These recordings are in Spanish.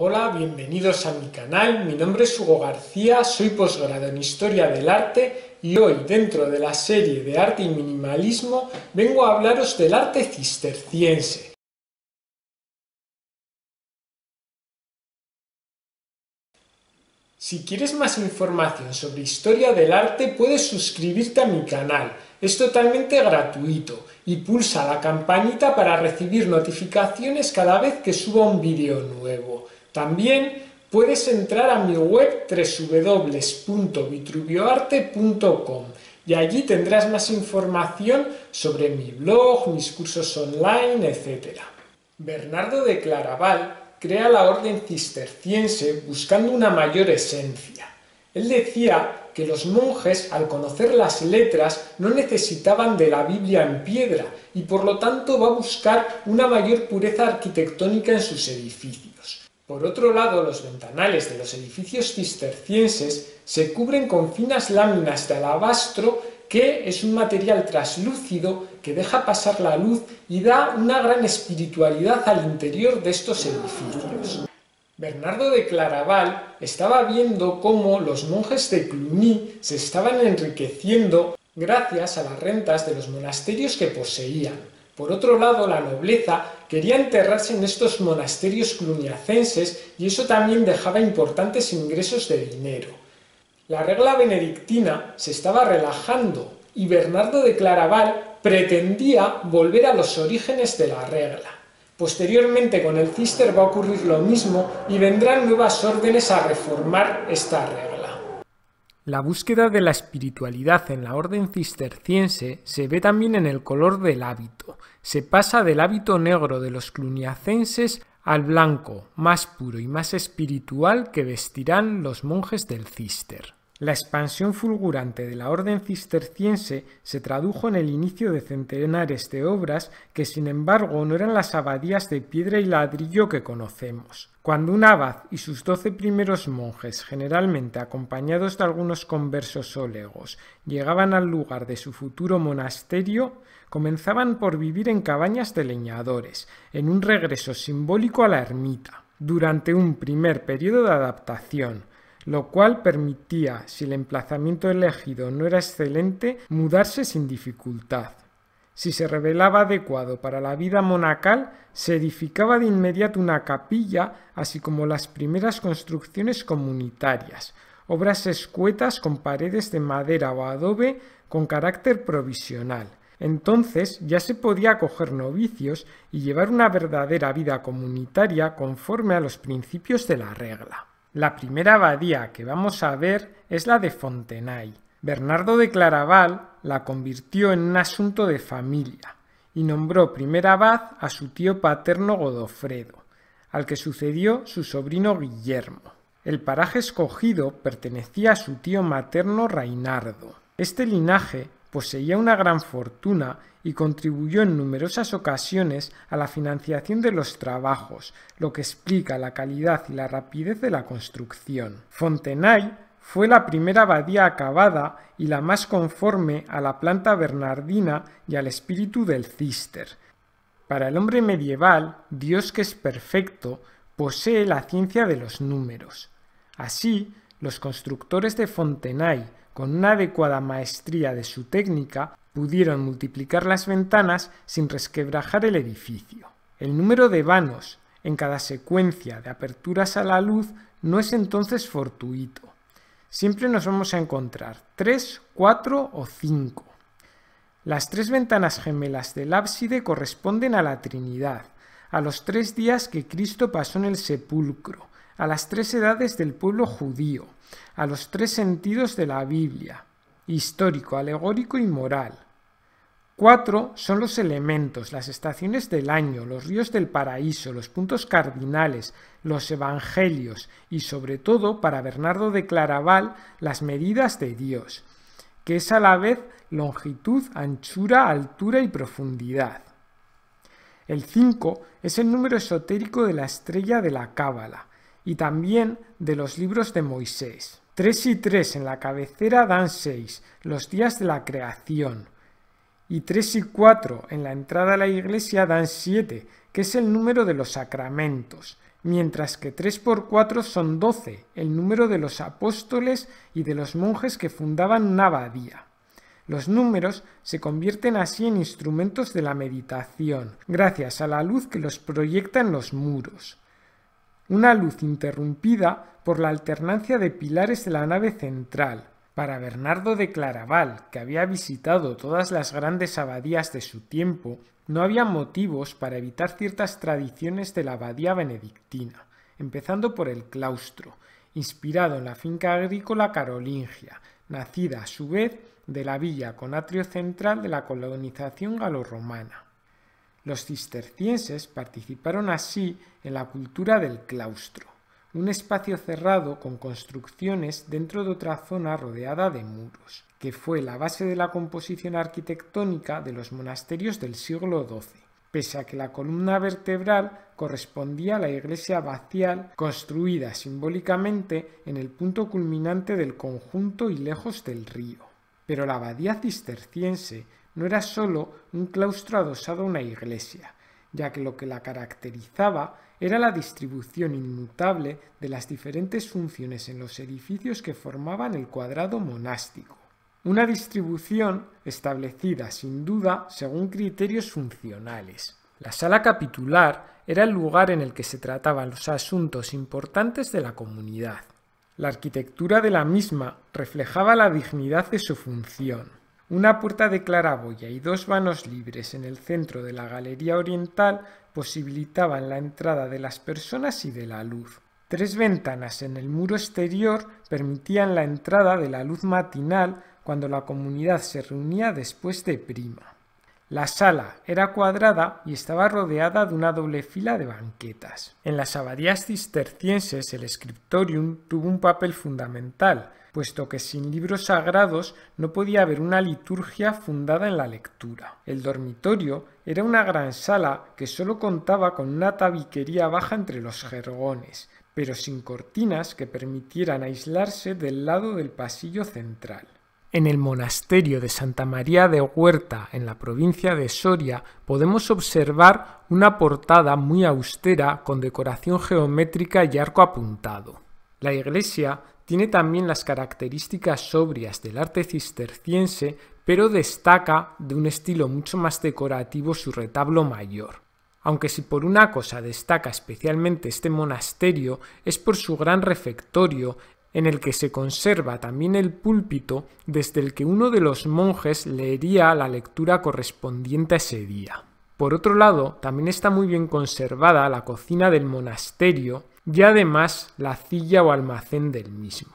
Hola, bienvenidos a mi canal, mi nombre es Hugo García, soy posgrado en Historia del Arte y hoy, dentro de la serie de Arte y Minimalismo, vengo a hablaros del arte cisterciense. Si quieres más información sobre historia del arte, puedes suscribirte a mi canal. Es totalmente gratuito y pulsa la campanita para recibir notificaciones cada vez que suba un vídeo nuevo. También puedes entrar a mi web www.vitruvioarte.com y allí tendrás más información sobre mi blog, mis cursos online, etc. Bernardo de Claraval crea la orden cisterciense buscando una mayor esencia. Él decía que los monjes, al conocer las letras, no necesitaban de la Biblia en piedra y por lo tanto va a buscar una mayor pureza arquitectónica en sus edificios. Por otro lado, los ventanales de los edificios cistercienses se cubren con finas láminas de alabastro que es un material traslúcido que deja pasar la luz y da una gran espiritualidad al interior de estos edificios. Bernardo de Claraval estaba viendo cómo los monjes de Cluny se estaban enriqueciendo gracias a las rentas de los monasterios que poseían. Por otro lado, la nobleza quería enterrarse en estos monasterios cluniacenses y eso también dejaba importantes ingresos de dinero. La regla benedictina se estaba relajando y Bernardo de Claraval pretendía volver a los orígenes de la regla. Posteriormente con el cister va a ocurrir lo mismo y vendrán nuevas órdenes a reformar esta regla. La búsqueda de la espiritualidad en la orden cisterciense se ve también en el color del hábito. Se pasa del hábito negro de los cluniacenses al blanco, más puro y más espiritual que vestirán los monjes del cister. La expansión fulgurante de la orden cisterciense se tradujo en el inicio de centenares de obras que, sin embargo, no eran las abadías de piedra y ladrillo que conocemos. Cuando un abad y sus doce primeros monjes, generalmente acompañados de algunos conversos ólegos, llegaban al lugar de su futuro monasterio, comenzaban por vivir en cabañas de leñadores, en un regreso simbólico a la ermita. Durante un primer periodo de adaptación, lo cual permitía, si el emplazamiento elegido no era excelente, mudarse sin dificultad. Si se revelaba adecuado para la vida monacal, se edificaba de inmediato una capilla, así como las primeras construcciones comunitarias, obras escuetas con paredes de madera o adobe con carácter provisional. Entonces ya se podía acoger novicios y llevar una verdadera vida comunitaria conforme a los principios de la regla. La primera abadía que vamos a ver es la de Fontenay. Bernardo de Claraval la convirtió en un asunto de familia y nombró primer abad a su tío paterno Godofredo, al que sucedió su sobrino Guillermo. El paraje escogido pertenecía a su tío materno Reinardo. Este linaje poseía una gran fortuna y contribuyó en numerosas ocasiones a la financiación de los trabajos, lo que explica la calidad y la rapidez de la construcción. Fontenay fue la primera abadía acabada y la más conforme a la planta bernardina y al espíritu del cister. Para el hombre medieval, Dios que es perfecto, posee la ciencia de los números. Así, los constructores de Fontenay con una adecuada maestría de su técnica, pudieron multiplicar las ventanas sin resquebrajar el edificio. El número de vanos en cada secuencia de aperturas a la luz no es entonces fortuito. Siempre nos vamos a encontrar 3, 4 o 5. Las tres ventanas gemelas del ábside corresponden a la Trinidad, a los tres días que Cristo pasó en el sepulcro, a las tres edades del pueblo judío, a los tres sentidos de la Biblia, histórico, alegórico y moral. Cuatro son los elementos, las estaciones del año, los ríos del paraíso, los puntos cardinales, los evangelios y sobre todo, para Bernardo de Claraval, las medidas de Dios, que es a la vez longitud, anchura, altura y profundidad. El cinco es el número esotérico de la estrella de la Cábala, y también de los libros de Moisés. Tres y tres en la cabecera dan seis, los días de la creación. Y tres y cuatro en la entrada a la iglesia dan siete, que es el número de los sacramentos, mientras que tres por cuatro son doce, el número de los apóstoles y de los monjes que fundaban una Los números se convierten así en instrumentos de la meditación, gracias a la luz que los proyectan los muros una luz interrumpida por la alternancia de pilares de la nave central. Para Bernardo de Claraval, que había visitado todas las grandes abadías de su tiempo, no había motivos para evitar ciertas tradiciones de la abadía benedictina, empezando por el claustro, inspirado en la finca agrícola carolingia, nacida a su vez de la villa con atrio central de la colonización galorromana. Los cistercienses participaron así en la cultura del claustro, un espacio cerrado con construcciones dentro de otra zona rodeada de muros, que fue la base de la composición arquitectónica de los monasterios del siglo XII pese a que la columna vertebral correspondía a la iglesia abacial construida simbólicamente en el punto culminante del conjunto y lejos del río. Pero la abadía cisterciense no era sólo un claustro adosado a una iglesia, ya que lo que la caracterizaba era la distribución inmutable de las diferentes funciones en los edificios que formaban el cuadrado monástico. Una distribución establecida sin duda según criterios funcionales. La sala capitular era el lugar en el que se trataban los asuntos importantes de la comunidad. La arquitectura de la misma reflejaba la dignidad de su función. Una puerta de claraboya y dos vanos libres en el centro de la galería oriental posibilitaban la entrada de las personas y de la luz. Tres ventanas en el muro exterior permitían la entrada de la luz matinal cuando la comunidad se reunía después de prima. La sala era cuadrada y estaba rodeada de una doble fila de banquetas. En las abadías cistercienses el scriptorium tuvo un papel fundamental, puesto que sin libros sagrados no podía haber una liturgia fundada en la lectura. El dormitorio era una gran sala que solo contaba con una tabiquería baja entre los jergones, pero sin cortinas que permitieran aislarse del lado del pasillo central. En el monasterio de Santa María de Huerta, en la provincia de Soria, podemos observar una portada muy austera con decoración geométrica y arco apuntado. La iglesia tiene también las características sobrias del arte cisterciense, pero destaca de un estilo mucho más decorativo su retablo mayor. Aunque si por una cosa destaca especialmente este monasterio es por su gran refectorio en el que se conserva también el púlpito desde el que uno de los monjes leería la lectura correspondiente a ese día. Por otro lado, también está muy bien conservada la cocina del monasterio y además la cilla o almacén del mismo.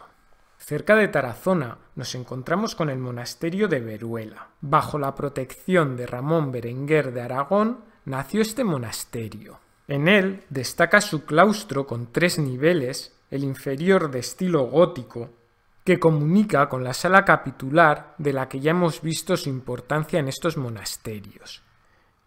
Cerca de Tarazona nos encontramos con el monasterio de Veruela. Bajo la protección de Ramón Berenguer de Aragón nació este monasterio. En él destaca su claustro con tres niveles el inferior de estilo gótico, que comunica con la sala capitular de la que ya hemos visto su importancia en estos monasterios.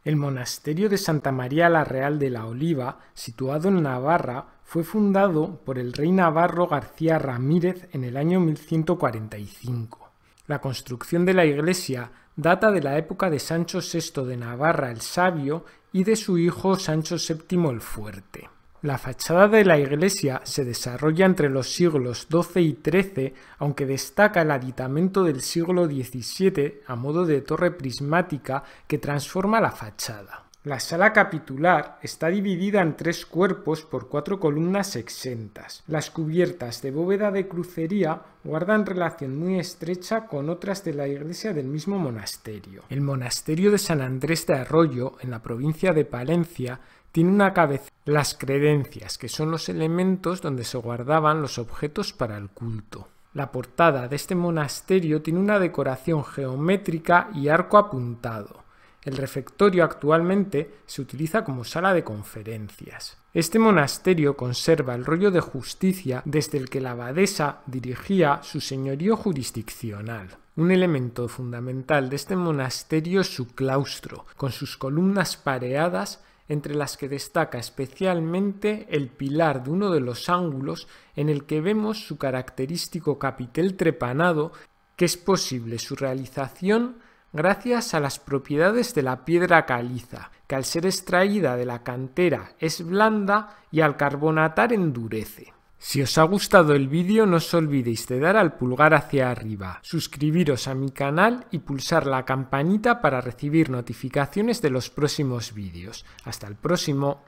El monasterio de Santa María la Real de la Oliva, situado en Navarra, fue fundado por el rey navarro García Ramírez en el año 1145. La construcción de la iglesia data de la época de Sancho VI de Navarra el Sabio y de su hijo Sancho VII el Fuerte. La fachada de la iglesia se desarrolla entre los siglos XII y XIII, aunque destaca el aditamento del siglo XVII a modo de torre prismática que transforma la fachada. La sala capitular está dividida en tres cuerpos por cuatro columnas exentas. Las cubiertas de bóveda de crucería guardan relación muy estrecha con otras de la iglesia del mismo monasterio. El monasterio de San Andrés de Arroyo, en la provincia de Palencia, tiene una cabeza. Las credencias, que son los elementos donde se guardaban los objetos para el culto. La portada de este monasterio tiene una decoración geométrica y arco apuntado. El refectorio actualmente se utiliza como sala de conferencias. Este monasterio conserva el rollo de justicia desde el que la abadesa dirigía su señorío jurisdiccional. Un elemento fundamental de este monasterio es su claustro, con sus columnas pareadas entre las que destaca especialmente el pilar de uno de los ángulos en el que vemos su característico capitel trepanado, que es posible su realización gracias a las propiedades de la piedra caliza, que al ser extraída de la cantera es blanda y al carbonatar endurece. Si os ha gustado el vídeo no os olvidéis de dar al pulgar hacia arriba, suscribiros a mi canal y pulsar la campanita para recibir notificaciones de los próximos vídeos. ¡Hasta el próximo!